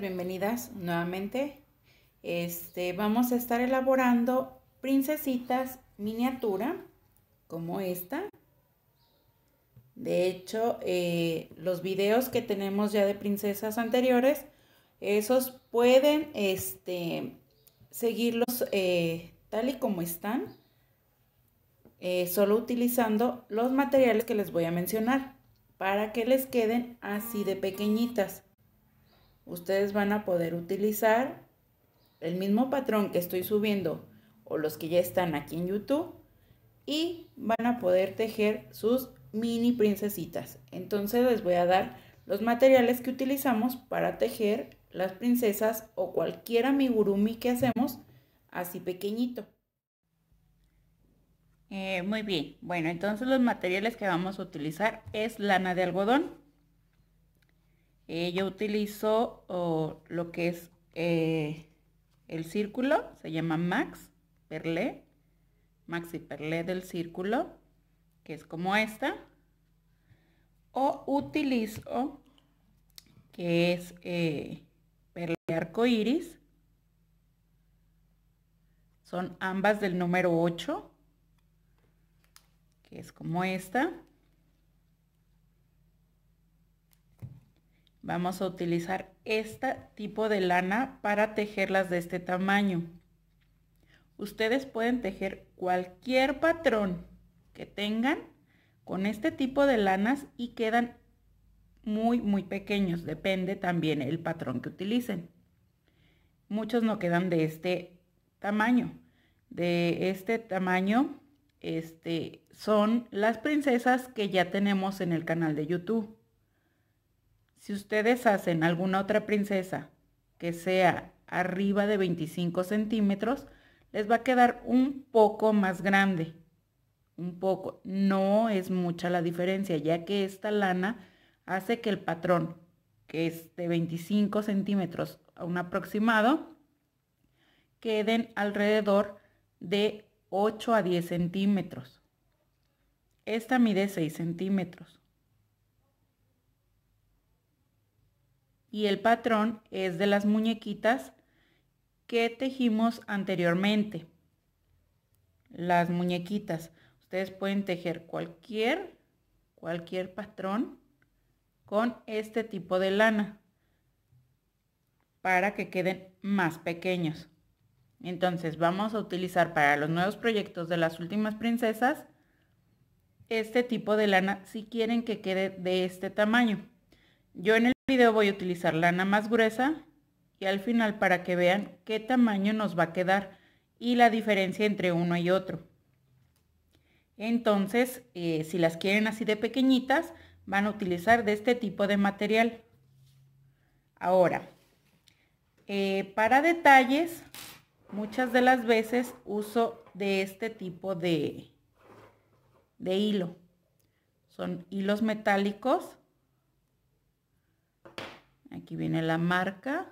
bienvenidas nuevamente. Este, vamos a estar elaborando princesitas miniatura como esta. De hecho, eh, los videos que tenemos ya de princesas anteriores, esos pueden este, seguirlos eh, tal y como están, eh, solo utilizando los materiales que les voy a mencionar para que les queden así de pequeñitas ustedes van a poder utilizar el mismo patrón que estoy subiendo o los que ya están aquí en YouTube y van a poder tejer sus mini princesitas. Entonces les voy a dar los materiales que utilizamos para tejer las princesas o cualquier amigurumi que hacemos así pequeñito. Eh, muy bien, bueno, entonces los materiales que vamos a utilizar es lana de algodón, yo utilizo lo que es eh, el círculo, se llama Max Perlé, Maxi Perlé del círculo, que es como esta. O utilizo, que es eh, Perlé Arco Iris. Son ambas del número 8, que es como esta. Vamos a utilizar este tipo de lana para tejerlas de este tamaño. Ustedes pueden tejer cualquier patrón que tengan con este tipo de lanas y quedan muy, muy pequeños. Depende también el patrón que utilicen. Muchos no quedan de este tamaño. De este tamaño este, son las princesas que ya tenemos en el canal de YouTube. Si ustedes hacen alguna otra princesa que sea arriba de 25 centímetros, les va a quedar un poco más grande. Un poco. No es mucha la diferencia, ya que esta lana hace que el patrón, que es de 25 centímetros a un aproximado, queden alrededor de 8 a 10 centímetros. Esta mide 6 centímetros. y el patrón es de las muñequitas que tejimos anteriormente. Las muñequitas. Ustedes pueden tejer cualquier, cualquier patrón con este tipo de lana para que queden más pequeños. Entonces vamos a utilizar para los nuevos proyectos de las últimas princesas este tipo de lana si quieren que quede de este tamaño. Yo en video voy a utilizar lana más gruesa y al final para que vean qué tamaño nos va a quedar y la diferencia entre uno y otro. Entonces, eh, si las quieren así de pequeñitas, van a utilizar de este tipo de material. Ahora, eh, para detalles, muchas de las veces uso de este tipo de, de hilo. Son hilos metálicos Aquí viene la marca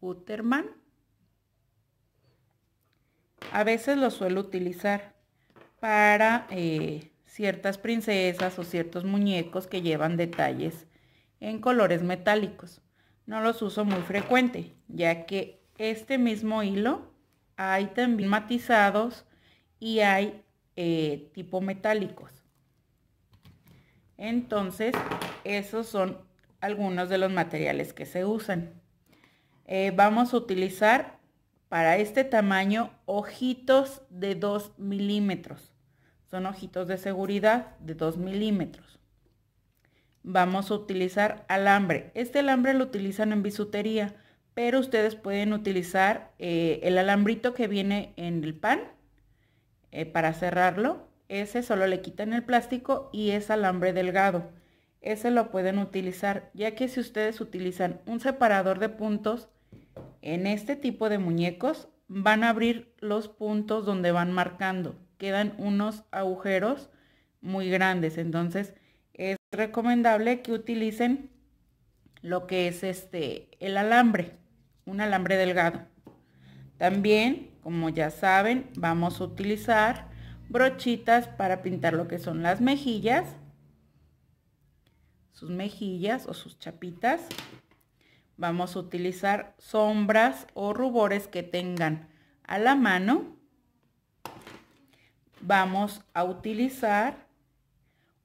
Guterman. A veces lo suelo utilizar para eh, ciertas princesas o ciertos muñecos que llevan detalles en colores metálicos. No los uso muy frecuente, ya que este mismo hilo hay también matizados y hay eh, tipo metálicos. Entonces, esos son algunos de los materiales que se usan. Eh, vamos a utilizar para este tamaño ojitos de 2 milímetros. Son ojitos de seguridad de 2 milímetros. Vamos a utilizar alambre. Este alambre lo utilizan en bisutería, pero ustedes pueden utilizar eh, el alambrito que viene en el pan eh, para cerrarlo. Ese solo le quitan el plástico y es alambre delgado ese lo pueden utilizar, ya que si ustedes utilizan un separador de puntos en este tipo de muñecos, van a abrir los puntos donde van marcando. Quedan unos agujeros muy grandes, entonces es recomendable que utilicen lo que es este el alambre, un alambre delgado. También, como ya saben, vamos a utilizar brochitas para pintar lo que son las mejillas sus mejillas o sus chapitas. Vamos a utilizar sombras o rubores que tengan a la mano. Vamos a utilizar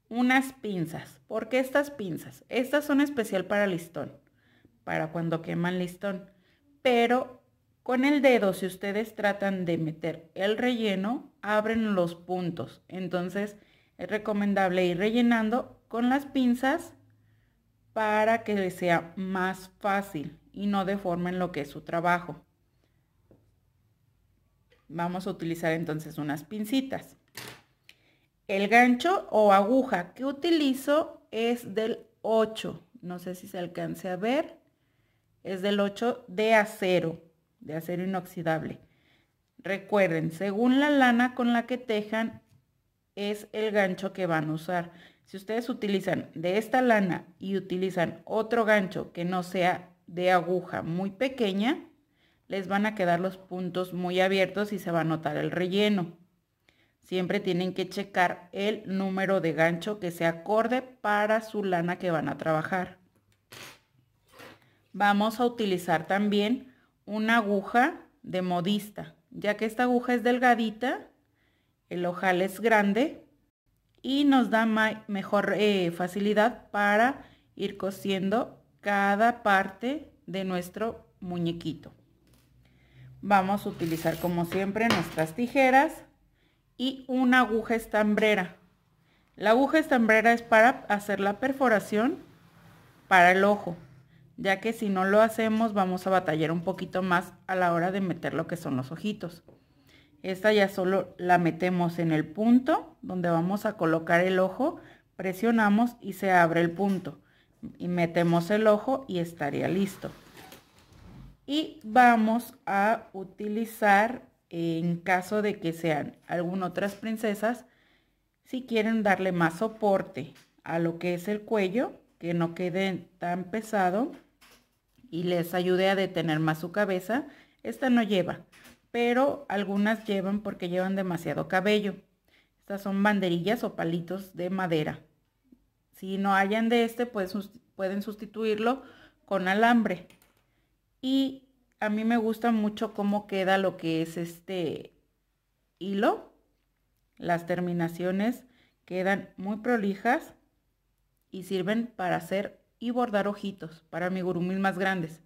unas pinzas. porque estas pinzas? Estas son especial para listón, para cuando queman listón. Pero con el dedo, si ustedes tratan de meter el relleno, abren los puntos. Entonces es recomendable ir rellenando con las pinzas para que le sea más fácil y no deformen lo que es su trabajo. Vamos a utilizar entonces unas pincitas. El gancho o aguja que utilizo es del 8. No sé si se alcance a ver. Es del 8 de acero, de acero inoxidable. Recuerden, según la lana con la que tejan, es el gancho que van a usar. Si ustedes utilizan de esta lana y utilizan otro gancho que no sea de aguja muy pequeña, les van a quedar los puntos muy abiertos y se va a notar el relleno. Siempre tienen que checar el número de gancho que se acorde para su lana que van a trabajar. Vamos a utilizar también una aguja de modista. Ya que esta aguja es delgadita, el ojal es grande, y nos da mejor eh, facilidad para ir cosiendo cada parte de nuestro muñequito. Vamos a utilizar como siempre nuestras tijeras y una aguja estambrera. La aguja estambrera es para hacer la perforación para el ojo, ya que si no lo hacemos vamos a batallar un poquito más a la hora de meter lo que son los ojitos. Esta ya solo la metemos en el punto donde vamos a colocar el ojo, presionamos y se abre el punto. Y metemos el ojo y estaría listo. Y vamos a utilizar en caso de que sean algunas otras princesas, si quieren darle más soporte a lo que es el cuello, que no quede tan pesado y les ayude a detener más su cabeza, esta no lleva, pero algunas llevan porque llevan demasiado cabello. Estas son banderillas o palitos de madera. Si no hayan de este, pues pueden sustituirlo con alambre. Y a mí me gusta mucho cómo queda lo que es este hilo. Las terminaciones quedan muy prolijas y sirven para hacer y bordar ojitos para mi amigurumis más grandes.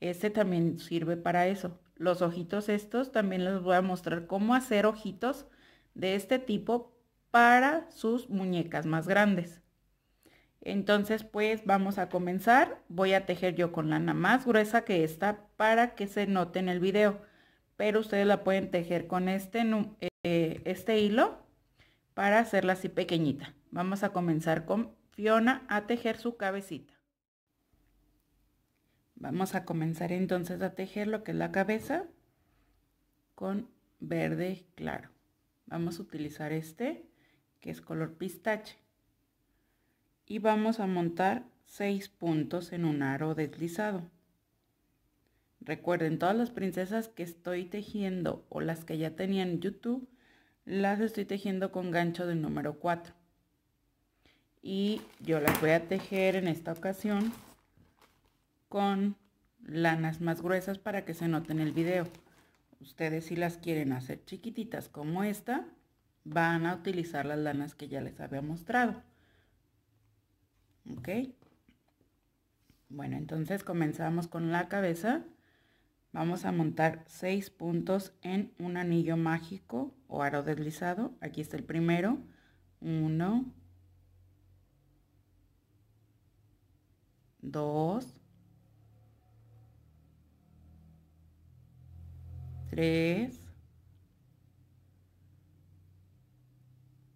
Este también sirve para eso los ojitos estos, también les voy a mostrar cómo hacer ojitos de este tipo para sus muñecas más grandes. Entonces pues vamos a comenzar, voy a tejer yo con lana más gruesa que esta para que se note en el video, pero ustedes la pueden tejer con este, eh, este hilo para hacerla así pequeñita. Vamos a comenzar con Fiona a tejer su cabecita. Vamos a comenzar entonces a tejer lo que es la cabeza con verde claro. Vamos a utilizar este que es color pistache. Y vamos a montar 6 puntos en un aro deslizado. Recuerden, todas las princesas que estoy tejiendo o las que ya tenía en YouTube, las estoy tejiendo con gancho del número 4. Y yo las voy a tejer en esta ocasión con lanas más gruesas para que se noten el video. Ustedes si las quieren hacer chiquititas como esta, van a utilizar las lanas que ya les había mostrado. ¿Ok? Bueno, entonces comenzamos con la cabeza. Vamos a montar 6 puntos en un anillo mágico o aro deslizado. Aquí está el primero. 1, 2, 3,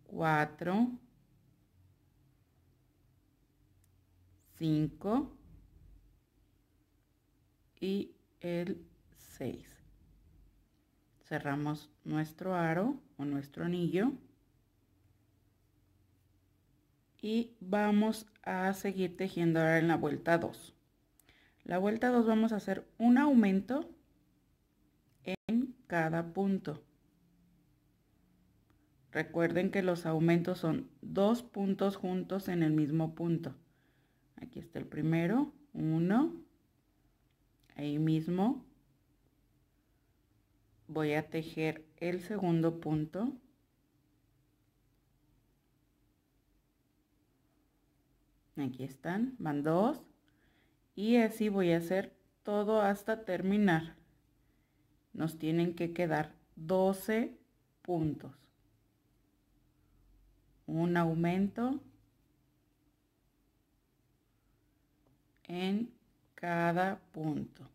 4, 5 y el 6. Cerramos nuestro aro o nuestro anillo y vamos a seguir tejiendo ahora en la vuelta 2. La vuelta 2 vamos a hacer un aumento en cada punto. Recuerden que los aumentos son dos puntos juntos en el mismo punto. Aquí está el primero, uno, ahí mismo. Voy a tejer el segundo punto. Aquí están, van dos. Y así voy a hacer todo hasta terminar nos tienen que quedar 12 puntos. Un aumento en cada punto.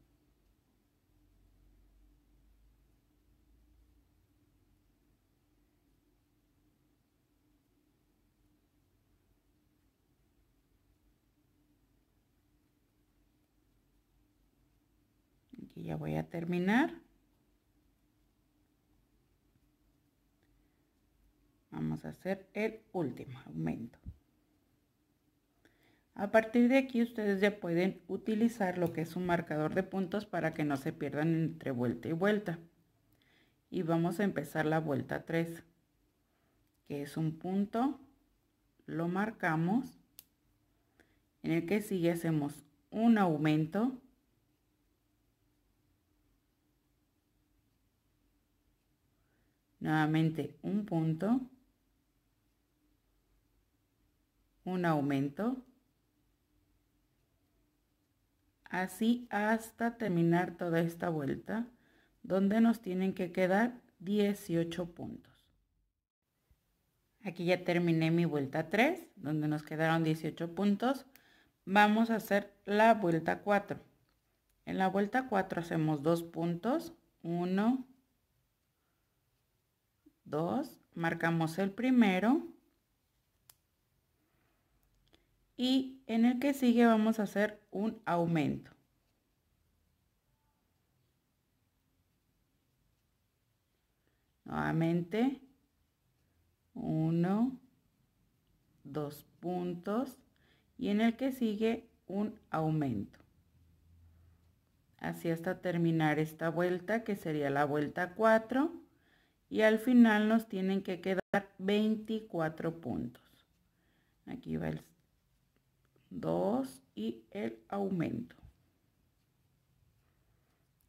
Aquí ya voy a terminar. vamos a hacer el último aumento a partir de aquí ustedes ya pueden utilizar lo que es un marcador de puntos para que no se pierdan entre vuelta y vuelta y vamos a empezar la vuelta 3 que es un punto lo marcamos en el que sigue hacemos un aumento nuevamente un punto un aumento. Así hasta terminar toda esta vuelta, donde nos tienen que quedar 18 puntos. Aquí ya terminé mi vuelta 3, donde nos quedaron 18 puntos. Vamos a hacer la vuelta 4. En la vuelta 4 hacemos dos puntos, 1, 2, marcamos el primero, y en el que sigue vamos a hacer un aumento. Nuevamente, uno, dos puntos y en el que sigue un aumento. Así hasta terminar esta vuelta que sería la vuelta 4 y al final nos tienen que quedar 24 puntos. Aquí va el 2 y el aumento.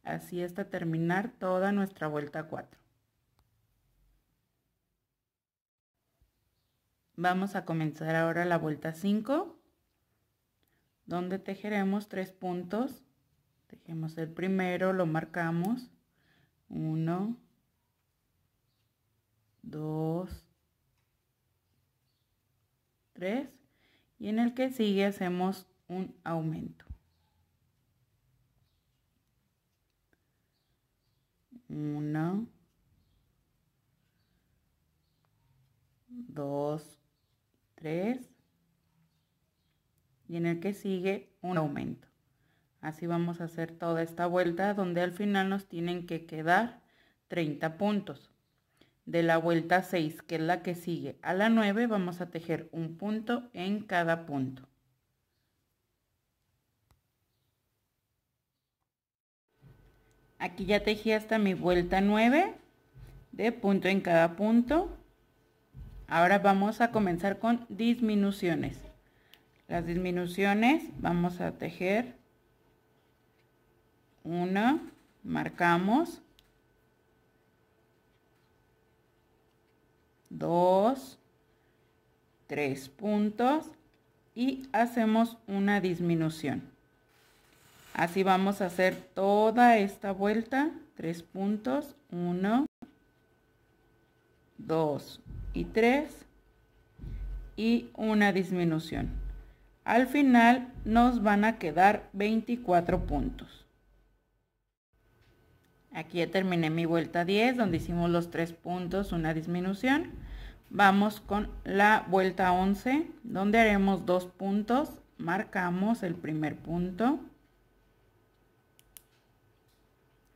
Así hasta terminar toda nuestra vuelta 4. Vamos a comenzar ahora la vuelta 5, donde tejeremos tres puntos. Tejemos el primero, lo marcamos. 1, 2, 3 y en el que sigue hacemos un aumento. 1, dos, tres, y en el que sigue un aumento. Así vamos a hacer toda esta vuelta donde al final nos tienen que quedar 30 puntos de la vuelta 6, que es la que sigue a la 9, vamos a tejer un punto en cada punto. Aquí ya tejí hasta mi vuelta 9 de punto en cada punto. Ahora vamos a comenzar con disminuciones. Las disminuciones vamos a tejer una, marcamos 2, 3 puntos y hacemos una disminución. Así vamos a hacer toda esta vuelta, 3 puntos, 1, 2 y 3 y una disminución. Al final nos van a quedar 24 puntos. Aquí ya terminé mi vuelta 10, donde hicimos los tres puntos, una disminución. Vamos con la vuelta 11, donde haremos dos puntos. Marcamos el primer punto.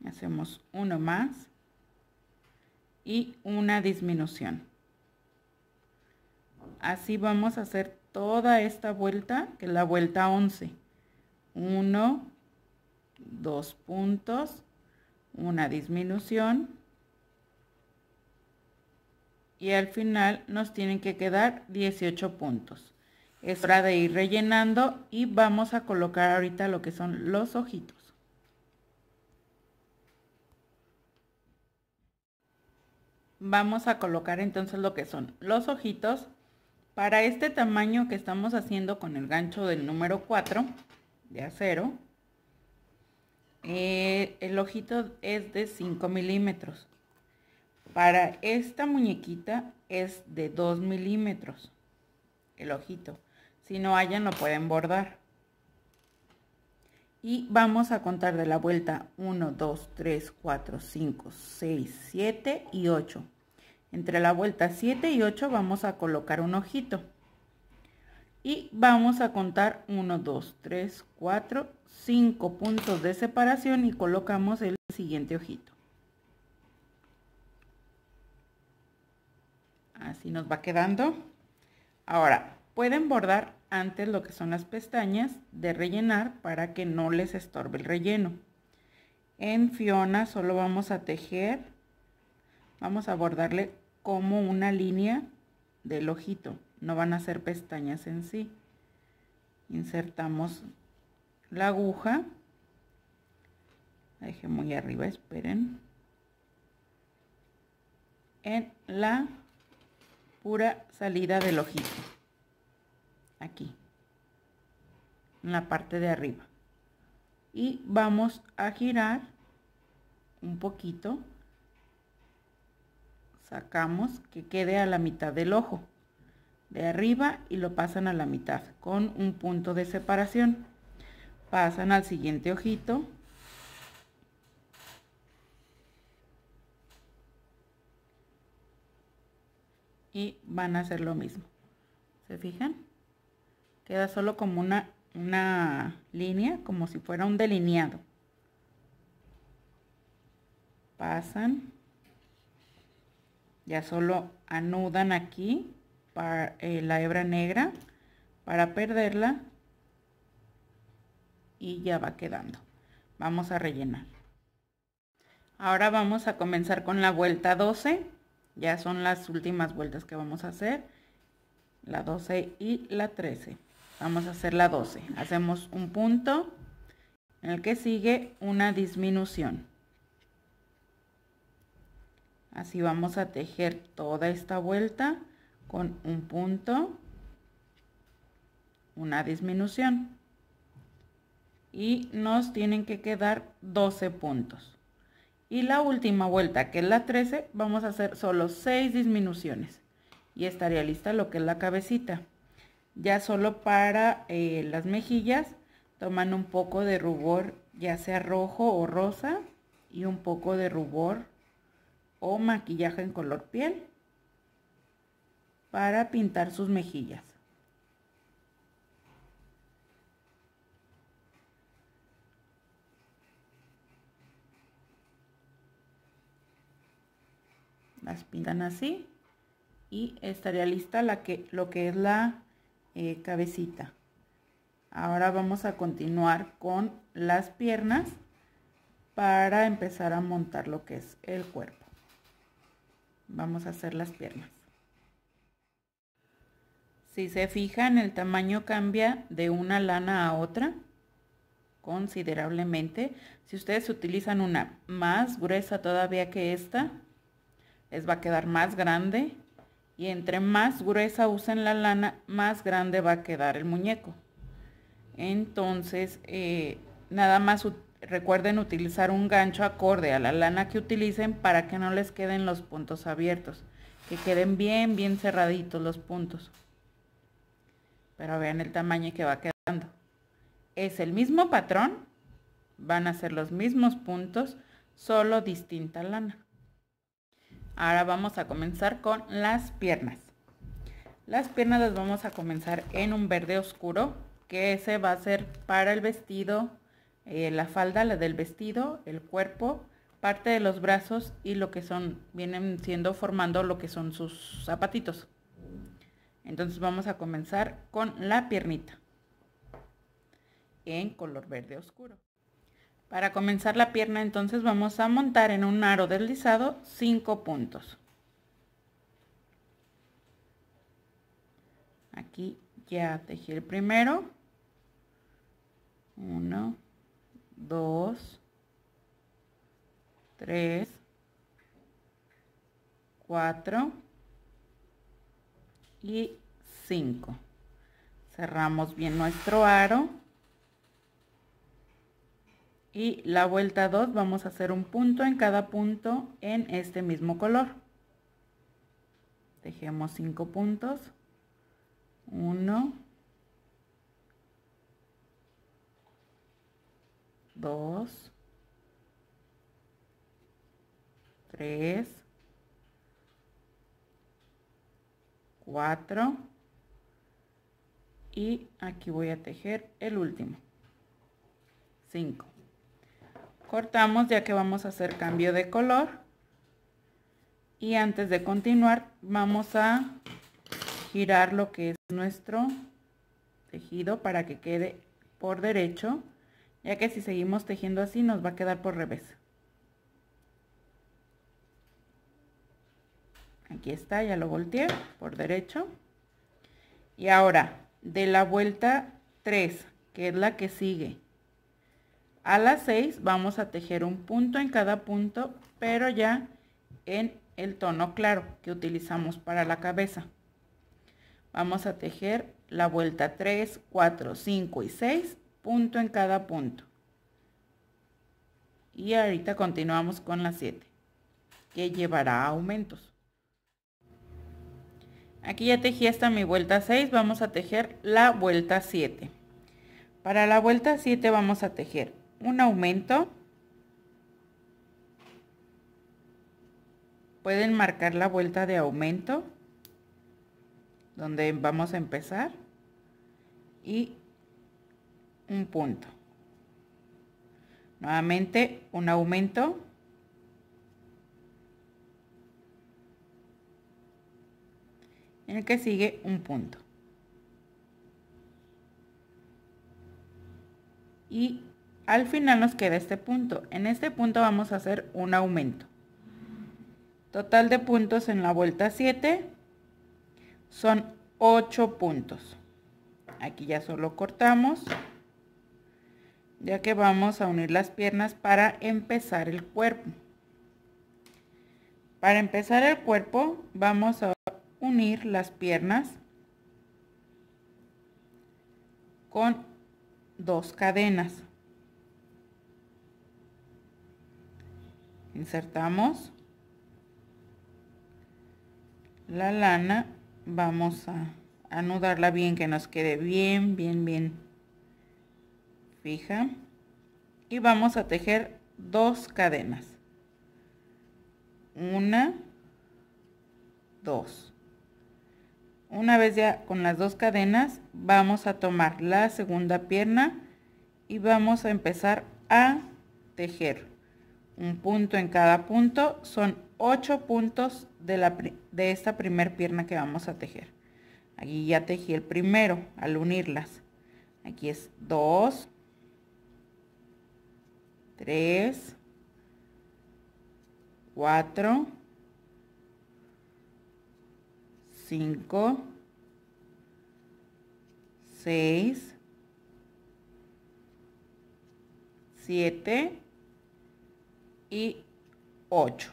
Hacemos uno más. Y una disminución. Así vamos a hacer toda esta vuelta, que es la vuelta 11. 1, dos puntos, una disminución y al final nos tienen que quedar 18 puntos. Es hora de ir rellenando y vamos a colocar ahorita lo que son los ojitos. Vamos a colocar entonces lo que son los ojitos. Para este tamaño que estamos haciendo con el gancho del número 4 de acero, eh, el ojito es de 5 milímetros. Para esta muñequita es de 2 milímetros el ojito. Si no hayan, lo pueden bordar. Y vamos a contar de la vuelta 1, 2, 3, 4, 5, 6, 7 y 8. Entre la vuelta 7 y 8 vamos a colocar un ojito. Y vamos a contar 1, 2, 3, 4 cinco puntos de separación y colocamos el siguiente ojito. Así nos va quedando. Ahora, pueden bordar antes lo que son las pestañas de rellenar para que no les estorbe el relleno. En Fiona solo vamos a tejer, vamos a bordarle como una línea del ojito, no van a ser pestañas en sí. Insertamos la aguja. La dejé muy arriba, esperen. En la pura salida del ojito. Aquí. En la parte de arriba. Y vamos a girar un poquito. Sacamos que quede a la mitad del ojo. De arriba y lo pasan a la mitad con un punto de separación pasan al siguiente ojito y van a hacer lo mismo se fijan queda solo como una línea como si fuera un delineado pasan ya solo anudan aquí para, eh, la hebra negra para perderla y ya va quedando. Vamos a rellenar. Ahora vamos a comenzar con la vuelta 12. Ya son las últimas vueltas que vamos a hacer. La 12 y la 13. Vamos a hacer la 12. Hacemos un punto en el que sigue una disminución. Así vamos a tejer toda esta vuelta con un punto, una disminución y nos tienen que quedar 12 puntos. Y la última vuelta, que es la 13, vamos a hacer solo 6 disminuciones. Y estaría lista lo que es la cabecita. Ya solo para eh, las mejillas, toman un poco de rubor, ya sea rojo o rosa, y un poco de rubor o maquillaje en color piel para pintar sus mejillas. las pintan así y estaría lista la que, lo que es la eh, cabecita. Ahora vamos a continuar con las piernas para empezar a montar lo que es el cuerpo. Vamos a hacer las piernas. Si se fijan, el tamaño cambia de una lana a otra considerablemente. Si ustedes utilizan una más gruesa todavía que esta, les va a quedar más grande y entre más gruesa usen la lana, más grande va a quedar el muñeco. Entonces, eh, nada más recuerden utilizar un gancho acorde a la lana que utilicen para que no les queden los puntos abiertos, que queden bien, bien cerraditos los puntos. Pero vean el tamaño que va quedando. Es el mismo patrón, van a ser los mismos puntos, solo distinta lana. Ahora vamos a comenzar con las piernas. Las piernas las vamos a comenzar en un verde oscuro, que ese va a ser para el vestido, eh, la falda, la del vestido, el cuerpo, parte de los brazos y lo que son, vienen siendo formando lo que son sus zapatitos. Entonces vamos a comenzar con la piernita en color verde oscuro. Para comenzar la pierna entonces vamos a montar en un aro deslizado 5 puntos. Aquí ya tejí el primero. 1, 2, 3, 4 y 5. Cerramos bien nuestro aro y la vuelta 2 vamos a hacer un punto en cada punto en este mismo color tejemos 5 puntos 1 2 3 4 y aquí voy a tejer el último 5 cortamos ya que vamos a hacer cambio de color y antes de continuar vamos a girar lo que es nuestro tejido para que quede por derecho ya que si seguimos tejiendo así nos va a quedar por revés aquí está ya lo volteé por derecho y ahora de la vuelta 3 que es la que sigue a las 6 vamos a tejer un punto en cada punto, pero ya en el tono claro que utilizamos para la cabeza. Vamos a tejer la vuelta 3, 4, 5 y 6, punto en cada punto. Y ahorita continuamos con la 7, que llevará aumentos. Aquí ya tejí hasta mi vuelta 6, vamos a tejer la vuelta 7. Para la vuelta 7 vamos a tejer un aumento. Pueden marcar la vuelta de aumento, donde vamos a empezar, y un punto. Nuevamente un aumento. En el que sigue un punto. Y al final nos queda este punto. En este punto vamos a hacer un aumento. Total de puntos en la vuelta 7 son 8 puntos. Aquí ya solo cortamos, ya que vamos a unir las piernas para empezar el cuerpo. Para empezar el cuerpo vamos a unir las piernas con dos cadenas. insertamos la lana vamos a anudarla bien que nos quede bien bien bien fija y vamos a tejer dos cadenas una dos una vez ya con las dos cadenas vamos a tomar la segunda pierna y vamos a empezar a tejer un punto en cada punto, son 8 puntos de, la, de esta primer pierna que vamos a tejer. Aquí ya tejí el primero al unirlas. Aquí es 2, 3, 4, 5, 6, 7, y 8.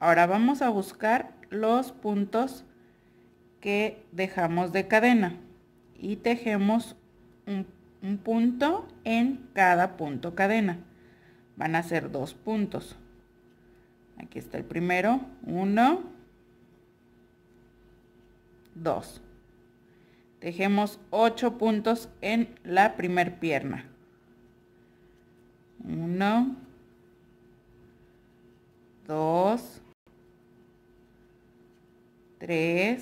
Ahora vamos a buscar los puntos que dejamos de cadena y tejemos un, punto en cada punto cadena. Van a ser dos puntos. Aquí está el primero, 1, 2. Tejemos 8 puntos en la primer pierna. 1, 2, 3.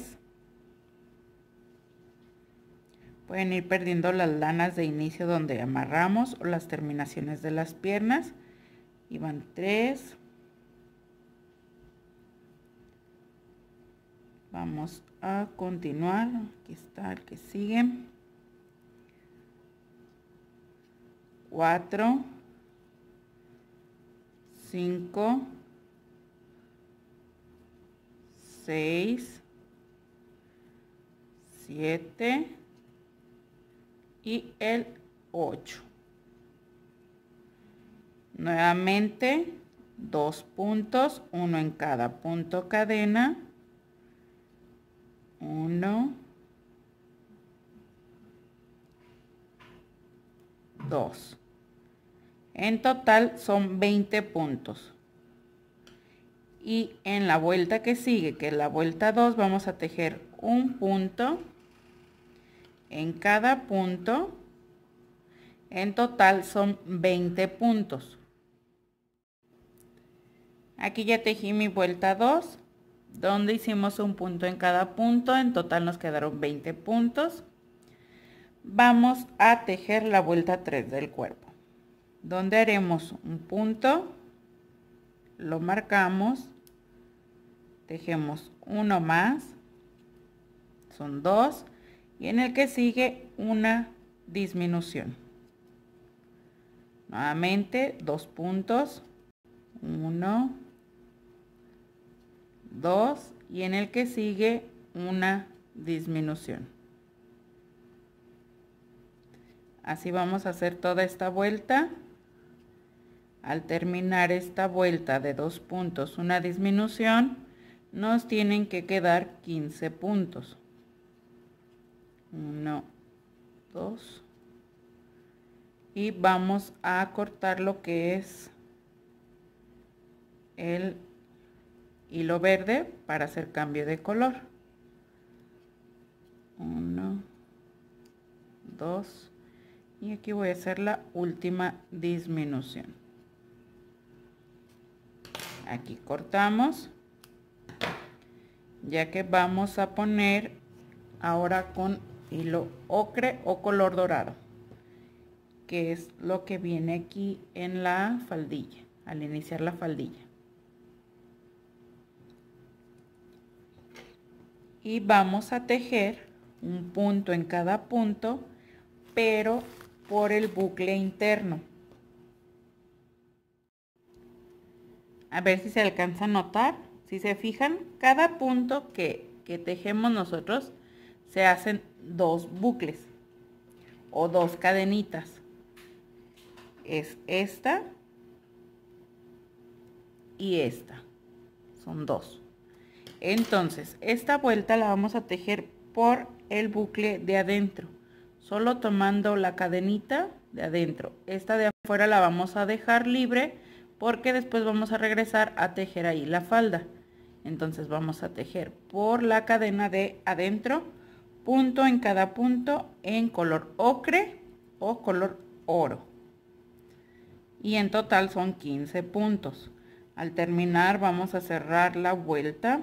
Pueden ir perdiendo las lanas de inicio donde amarramos o las terminaciones de las piernas. Y van 3. Vamos a continuar. Aquí está el que sigue. 4. 5. 6, 7 y el 8. Nuevamente dos puntos, uno en cada punto cadena. 1, 2. En total son 20 puntos y en la vuelta que sigue que es la vuelta 2 vamos a tejer un punto en cada punto en total son 20 puntos aquí ya tejí mi vuelta 2 donde hicimos un punto en cada punto en total nos quedaron 20 puntos vamos a tejer la vuelta 3 del cuerpo donde haremos un punto lo marcamos tejemos uno más son dos y en el que sigue una disminución nuevamente dos puntos uno dos y en el que sigue una disminución así vamos a hacer toda esta vuelta al terminar esta vuelta de dos puntos una disminución nos tienen que quedar 15 puntos. 1, 2. Y vamos a cortar lo que es el hilo verde para hacer cambio de color. 1, 2. Y aquí voy a hacer la última disminución. Aquí cortamos ya que vamos a poner ahora con hilo ocre o color dorado que es lo que viene aquí en la faldilla al iniciar la faldilla y vamos a tejer un punto en cada punto pero por el bucle interno a ver si se alcanza a notar si se fijan, cada punto que, que tejemos nosotros se hacen dos bucles o dos cadenitas. Es esta y esta. Son dos. Entonces, esta vuelta la vamos a tejer por el bucle de adentro. Solo tomando la cadenita de adentro. Esta de afuera la vamos a dejar libre porque después vamos a regresar a tejer ahí la falda entonces vamos a tejer por la cadena de adentro punto en cada punto en color ocre o color oro y en total son 15 puntos al terminar vamos a cerrar la vuelta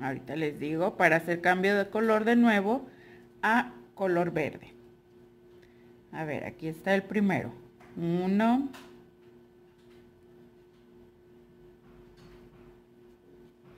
ahorita les digo para hacer cambio de color de nuevo a color verde a ver aquí está el primero 1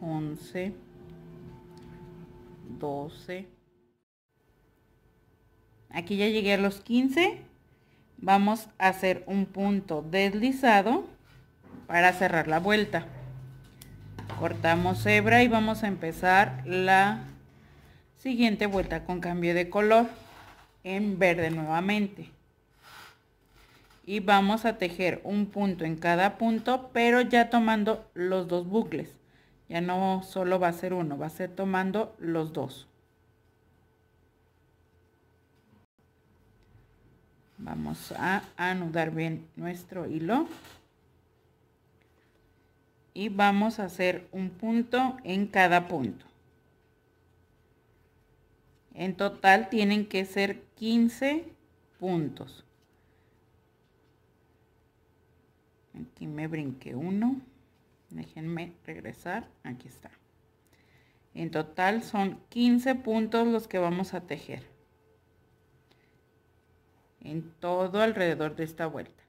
11, 12. Aquí ya llegué a los 15. Vamos a hacer un punto deslizado para cerrar la vuelta. Cortamos hebra y vamos a empezar la siguiente vuelta con cambio de color en verde nuevamente y vamos a tejer un punto en cada punto pero ya tomando los dos bucles ya no solo va a ser uno, va a ser tomando los dos. Vamos a anudar bien nuestro hilo. Y vamos a hacer un punto en cada punto. En total tienen que ser 15 puntos. Aquí me brinqué uno. Déjenme regresar. Aquí está. En total son 15 puntos los que vamos a tejer. En todo alrededor de esta vuelta.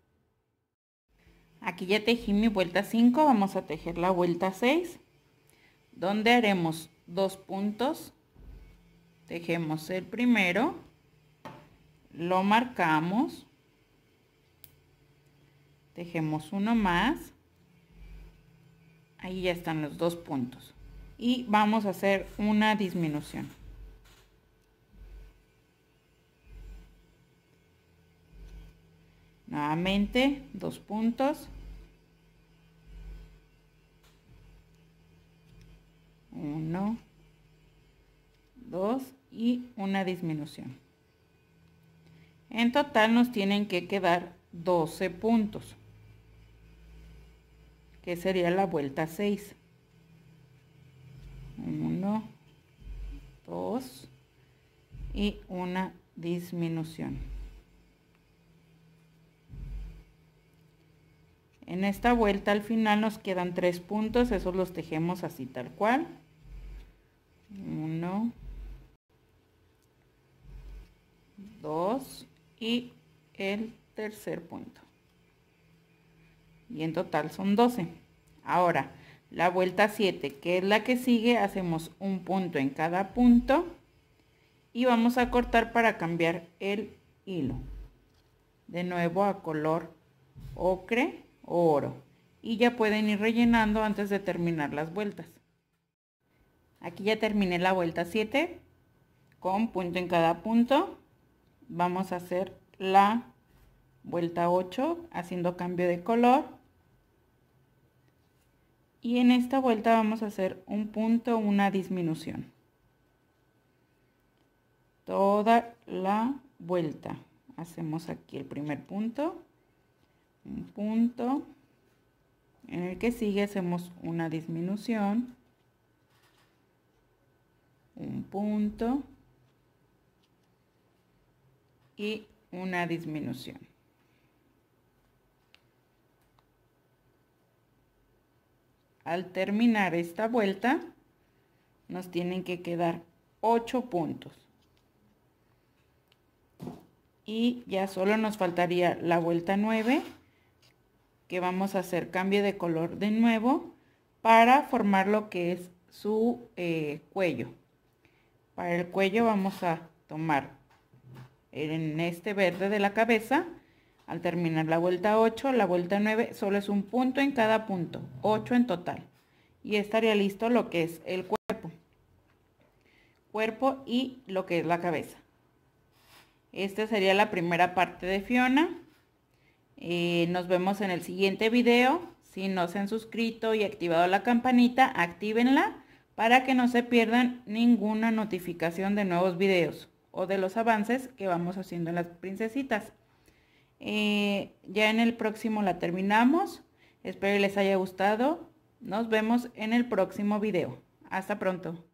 Aquí ya tejí mi vuelta 5. Vamos a tejer la vuelta 6. Donde haremos dos puntos. Tejemos el primero. Lo marcamos. Tejemos uno más Ahí ya están los dos puntos. Y vamos a hacer una disminución. Nuevamente, dos puntos. Uno, dos y una disminución. En total nos tienen que quedar 12 puntos que sería la vuelta 6. 1, 2 y una disminución. En esta vuelta al final nos quedan tres puntos, esos los tejemos así tal cual. 1, 2 y el tercer punto y en total son 12. Ahora, la vuelta 7, que es la que sigue, hacemos un punto en cada punto y vamos a cortar para cambiar el hilo. De nuevo a color ocre o oro. Y ya pueden ir rellenando antes de terminar las vueltas. Aquí ya terminé la vuelta 7 con punto en cada punto. Vamos a hacer la vuelta 8 haciendo cambio de color y en esta vuelta vamos a hacer un punto una disminución toda la vuelta hacemos aquí el primer punto un punto en el que sigue hacemos una disminución un punto y una disminución Al terminar esta vuelta, nos tienen que quedar 8 puntos. Y ya solo nos faltaría la vuelta 9, que vamos a hacer cambio de color de nuevo para formar lo que es su eh, cuello. Para el cuello vamos a tomar en este verde de la cabeza al terminar la vuelta 8, la vuelta 9 solo es un punto en cada punto, 8 en total. Y estaría listo lo que es el cuerpo. Cuerpo y lo que es la cabeza. Esta sería la primera parte de Fiona. Eh, nos vemos en el siguiente video. Si no se han suscrito y activado la campanita, actívenla para que no se pierdan ninguna notificación de nuevos videos o de los avances que vamos haciendo en las princesitas. Y eh, ya en el próximo la terminamos. Espero les haya gustado. Nos vemos en el próximo video. Hasta pronto.